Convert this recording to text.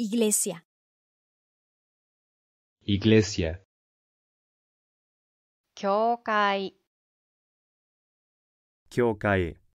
Iglesia. Iglesia. Kyokai. Kyokai.